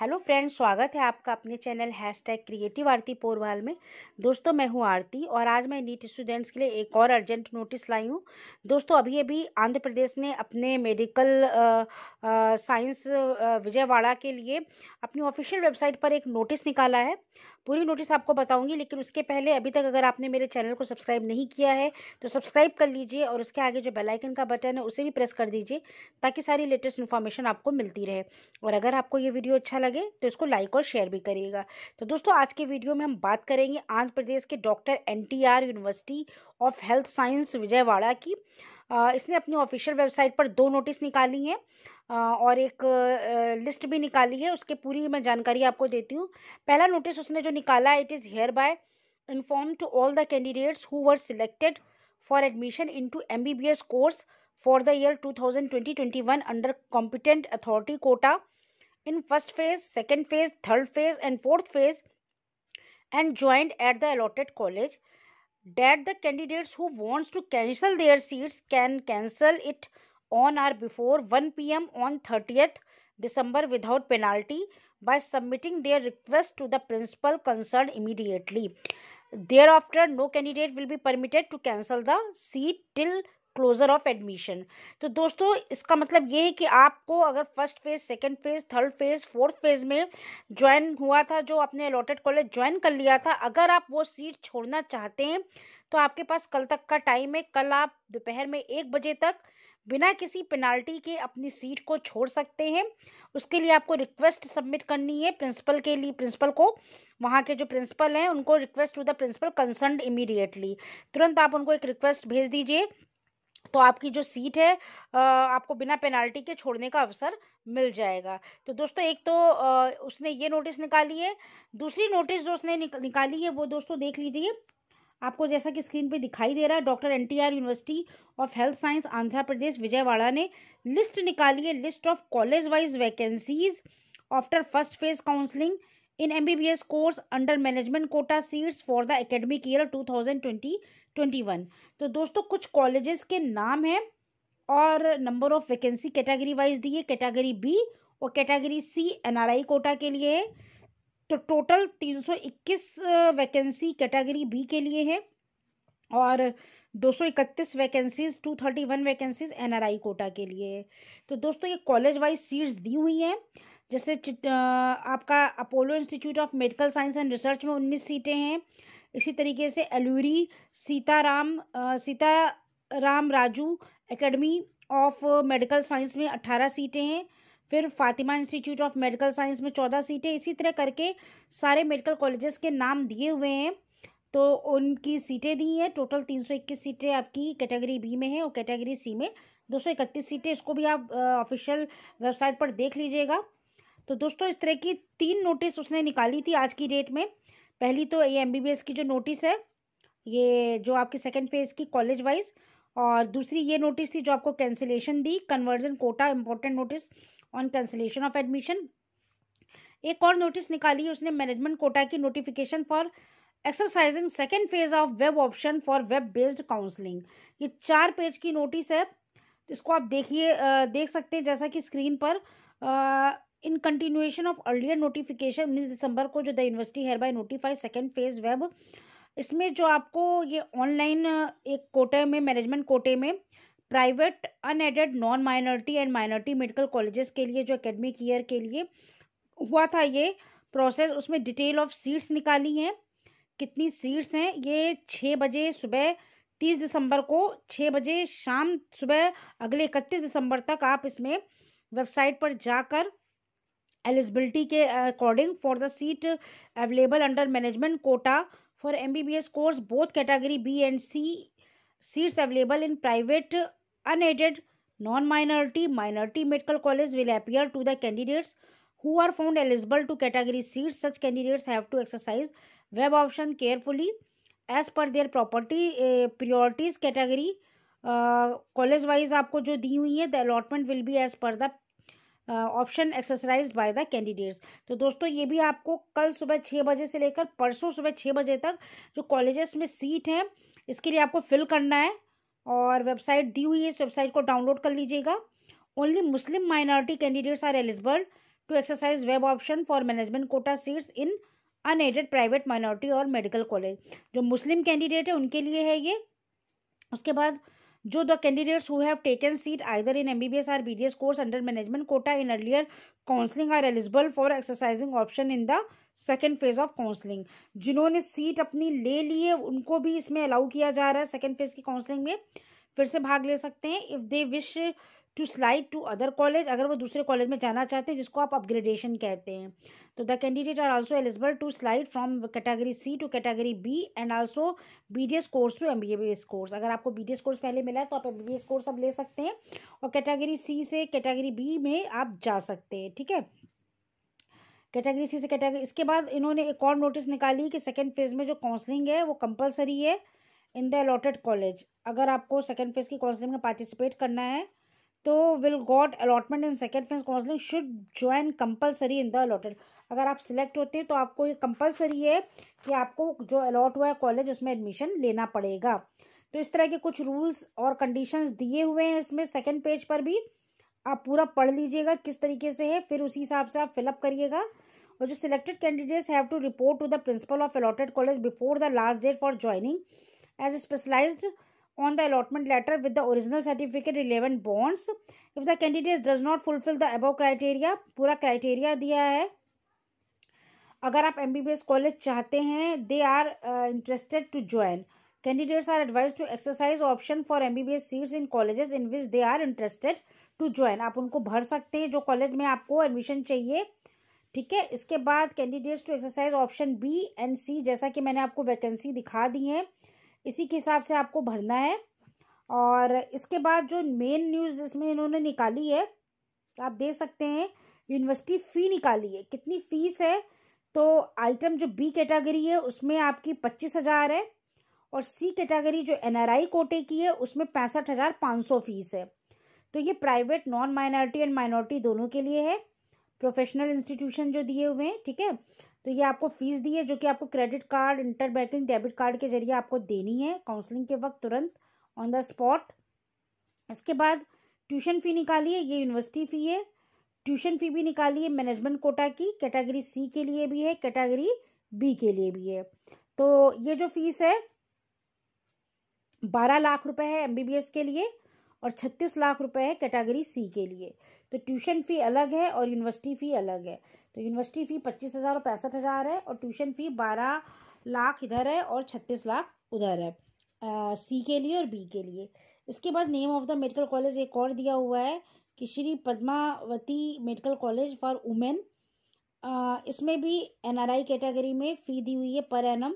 Hello friends स्वागत है आपका अपने channel hashtag creative Aarti Porwal में दोस्तों मैं हूं आरती और आज मैं नीट स्टूडेंट्स के लिए एक और अर्जेंट नोटिस लाई हूं दोस्तों अभी अभी आंध्र प्रदेश ने अपने मेडिकल साइंस विजयवाड़ा के लिए अपनी ऑफिशियल वेबसाइट पर एक नोटिस निकाला है पूरी नोटिस आपको बताऊंगी लेकिन उसके पहले अभी तक अगर आपने मेरे चैनल को सब्सक्राइब नहीं किया है तो सब्सक्राइब कर लीजिए और उसके आगे जो बेलाइकन का बटन है उसे भी प्रेस कर दीजिए ताकि सारी लेटेस्ट इन्फॉर्मेशन आपको मिलती रहे और अगर आपको ये वीडियो अच्छा लगे तो इसको लाइक और शेयर भी करिएगा तो दोस्तों आज के वीडियो में हम बात करेंगे आंध्र प्रदेश के doctor N university of health science Vijayawada की इसने अपनी ऑफिशियल वेबसाइट पर दो नोटिस निकाली हैं और एक लिस्ट भी निकाली है उसके पूरी मैं जानकारी आपको देती हूँ पहला नोटिस उसने जो निकाला it is hereby inform to all the candidates who were selected for admission into M B B S course for the year two thousand twenty twenty under competent authority quota in first phase second phase third phase and fourth phase and joint at the allotted college date the candidates who wants to cancel their seats can cancel it on or before 1 pm on 30th December without penalty by submitting their request to the principal concerned immediately. Thereafter, no candidate will be permitted to cancel the seat till closure of admission तो दोस्तों इसका मतलब ये है कि आपको अगर first phase second phase third phase fourth phase में ज्वाइन हुआ था जो आपने अलॉटेड कॉलेज ज्वाइन कर लिया था अगर आप वो सीट छोड़ना चाहते हैं तो आपके पास कल तक का टाइम है कल आप दोपहर में एक बजे तक बिना किसी पेनाल्टी के अपनी सीट को छोड़ सकते हैं उसके लिए आपको रिक्वेस्ट सबमिट करनी है प्रिंसिपल के लिए प्रिंसिपल को वहाँ के जो प्रिंसिपल हैं उनको request to the principal concern immediately तुरंत आप उनको एक रिक्वेस्ट भेज दीजिए तो आपकी जो सीट है आपको बिना पेनाल्टी के छोड़ने का अवसर मिल जाएगा तो दोस्तों एक तो उसने ये नोटिस निकाली है दूसरी नोटिस जो उसने निकाली है वो दोस्तों देख लीजिए आपको जैसा कि स्क्रीन पे दिखाई दे रहा है doctor NTR university of health science Andhra Pradesh Vijayawada ने लिस्ट निकाली है list of college wise vacancies after first phase counselling in MBBS course under management quota seats for the academic year 2020-21 तो दोस्तों कुछ कॉलेजेस के नाम हैं और number of vacancy category wise दी है कैटेगरी बी और कैटेगरी सी एनआरआई कोटा के लिए है तो टोटल 321 वैकेंसी कैटेगरी बी के लिए है और 231 वैकेंसीज 231 वैकेंसीज एनआरआई कोटा के लिए है तो दोस्तों ये कॉलेज वाइज सीट्स दी हुई हैं जैसे आपका Apollo institute of medical science and research में 19 सीटें हैं इसी तरीके से Eluri Sitaram Sitaram Raju academy of medical science में 18 सीटें हैं फिर Fatima institute of medical science में चौदह सीटें इसी तरह करके सारे मेडिकल कॉलेजेस के नाम दिए हुए हैं तो उनकी सीटें दी हैं टोटल तीन सौ इक्कीस सीटें आपकी कैटेगरी बी में है और कैटेगरी सी में दो सौ इकतीस सीटें इसको भी आप ऑफिशियल वेबसाइट पर देख लीजिएगा तो दोस्तों इस तरह की तीन नोटिस उसने निकाली थी आज की डेट में पहली तो ये एम की जो नोटिस है ये जो आपकी सेकेंड फेज़ की कॉलेज वाइज और दूसरी ये नोटिस थी जो आपको कैंसिलेशन दी conversion quota important notice on cancellation of admission एक और नोटिस निकाली उसने मैनेजमेंट कोटा की notification for exercising second phase of web option for web based counselling ये चार पेज की नोटिस है इसको आप देखिए देख सकते हैं जैसा कि स्क्रीन पर in continuation of earlier notification उन्नीस दिसंबर को जो the university hereby notify second phase web इसमें जो आपको ये ऑनलाइन एक कोटे में मैनेजमेंट कोटे में private unaided non minority and minority medical colleges के लिए जो एकेडमिक ईयर के लिए हुआ था ये प्रोसेस उसमें डिटेल ऑफ सीट्स निकाली हैं कितनी सीट्स हैं ये छः बजे सुबह तीस दिसंबर को छः बजे शाम सुबह अगले इकतीस दिसंबर तक आप इसमें वेबसाइट पर जाकर एलिजिबिलिटी के according for the seat available under management quota for M B B S course both category B and C seats available in private unaided non minority minority medical college will appear to the candidates who are found eligible to category seat such candidates have to exercise web option carefully as per their property priorities category college wise आपको जो दी हुई है the allotment will B as per the option exercise by the candidates तो दोस्तों ये भी आपको कल सुबह छः बजे से लेकर परसों सुबह छः बजे तक जो कॉलेजेस में सीट है इसके लिए आपको फिल करना है और वेबसाइट दी हुई है इस वेबसाइट को डाउनलोड कर लीजिएगा only Muslim minority candidates are eligible to exercise web option for management quota seats in unaided private minority और मेडिकल कॉलेज जो मुस्लिम कैंडिडेट है उनके लिए है ये उसके बाद जो the candidates who have taken seat either in MBBS or BDS course under management quota in earlier counselling are eligible for exercising option in the second phase of counselling जिन्होंने seat अपनी ले ली है उनको भी इसमें अलाउ किया जा रहा है सेकेंड फेज की काउंसलिंग में फिर से भाग ले सकते हैं if they wish to slide to other college अगर वो दूसरे कॉलेज में जाना चाहते हैं जिसको आप अपग्रेडेशन कहते हैं तो the candidate are also eligible to slide from category C to category B and also S course to M B S course अगर आपको बी डी एस कोर्स पहले मिला है तो आप एम बी एस कोर्स अब ले सकते हैं और कैटेगरी सी से कैटेगरी बी में आप जा सकते हैं ठीक है कैटेगरी सी से कैटेगरी इसके बाद इन्होंने एक और नोटिस निकाली कि सेकेंड फेज में जो काउंसलिंग है वो कंपलसरी है इन द अलॉटेड कॉलेज अगर आपको सेकेंड फेज की काउंसलिंग में पार्टिसिपेट करना है तो will got allotment in second phase counselling should join compulsory in the allotted अगर आप सिलेक्ट होते हैं तो आपको ये कंपलसरी है कि आपको जो अलॉट हुआ है कॉलेज उसमें एडमिशन लेना पड़ेगा तो इस तरह के कुछ रूल्स और कंडीशंस दिए हुए हैं इसमें सेकेंड पेज पर भी आप पूरा पढ़ लीजिएगा किस तरीके से है फिर उसी हिसाब से आप फिलअप करिएगा और जो selected candidates have to report to the principal of allotted college before the last date for joining as specialized on the allotment letter with the original certificate relevant bonds if the candidate does not fulfill the above criteria पूरा criteria दिया है अगर आप M B B S college चाहते हैं they are interested to join candidates are advise to exercise option for M B B S seats in colleges in which they are interested to join आप उनको भर सकते हैं जो college में आपको एडमिशन चाहिए ठीक है इसके बाद candidates to exercise option B and C जैसा कि मैंने आपको वैकेंसी दिखा दी है इसी के हिसाब से आपको भरना है और इसके बाद जो मेन न्यूज़ इसमें इन्होंने निकाली है आप देख सकते हैं यूनिवर्सिटी फ़ी निकाली है कितनी फ़ीस है तो आइटम जो बी कैटेगरी है उसमें आपकी पच्चीस हज़ार है और सी कैटेगरी जो एनआरआई कोटे की है उसमें पैंसठ हज़ार पाँच सौ फीस है तो ये private non minority and minority दोनों के लिए है प्रोफेशनल इंस्टीट्यूशन जो दिए हुए हैं ठीक है तो ये आपको फ़ीस दी है जो कि आपको credit card inter banking debit card के ज़रिए आपको देनी है काउंसलिंग के वक्त तुरंत ऑन द स्पॉट इसके बाद ट्यूशन फ़ी निकाली है ये यूनिवर्सिटी फ़ी है ट्यूशन फ़ी भी निकाली है मैनेजमेंट कोटा की कैटेगरी सी के लिए भी है कैटेगरी बी के लिए भी है तो ये जो फीस है बारह लाख रुपए है एमबीबीएस के लिए और छत्तीस लाख रुपए है कैटेगरी सी के लिए तो ट्यूशन फ़ी अलग है और यूनिवर्सिटी फ़ी अलग है तो यूनिवर्सिटी फ़ी पच्चीस हज़ार और पैंसठ हज़ार है और ट्यूशन फ़ी बारह लाख इधर है और छत्तीस लाख उधर है सी के लिए और बी के लिए इसके बाद name of the medical college एक और दिया हुआ है कि Shri Padmavati medical college for women इसमें भी एन कैटेगरी में फ़ी दी हुई है पर एनम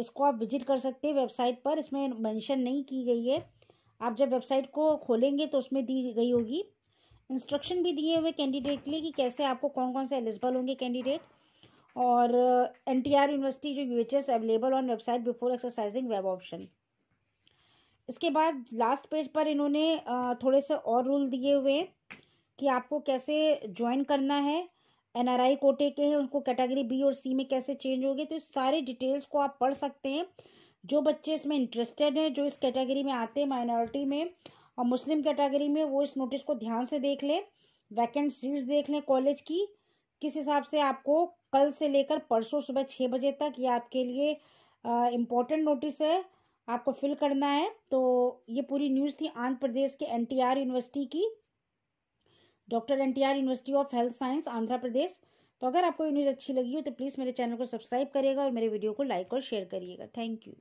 इसको आप विजिट कर सकते हैं वेबसाइट पर इसमें मेंशन नहीं की गई है आप जब वेबसाइट को खोलेंगे तो उसमें दी गई होगी इंस्ट्रक्शन भी दिए हुए कैंडिडेट के लिए कि कैसे आपको कौन कौन से एलिजिबल होंगे कैंडिडेट और एन टी आर यूनिवर्सिटी जो U H S available on website before exercising web option इसके बाद लास्ट पेज पर इन्होंने uh, थोड़े से और रूल दिए हुए कि आपको कैसे ज्वाइन करना है एन आर आई कोटे के हैं उनको कैटेगरी बी और सी में कैसे चेंज हो गए तो इस सारे डिटेल्स को आप पढ़ सकते हैं जो बच्चे इसमें इंटरेस्टेड हैं जो इस कैटेगरी में आते हैं माइनॉरिटी में और मुस्लिम कैटेगरी में वो इस नोटिस को ध्यान से देख लें वैकेंट सीट्स देख लें कॉलेज की किस हिसाब से आपको कल से लेकर परसों सुबह छः बजे तक ये आपके लिए इम्पोर्टेंट नोटिस है आपको फिल करना है तो ये पूरी न्यूज़ थी आंध्र प्रदेश के एनटीआर यूनिवर्सिटी की doctor NTR university of health science Andhra Pradesh तो अगर आपको ये न्यूज़ अच्छी लगी हो तो प्लीज़ मेरे चैनल को सब्सक्राइब करिएगा और मेरे वीडियो को लाइक और शेयर करिएगा थैंक यू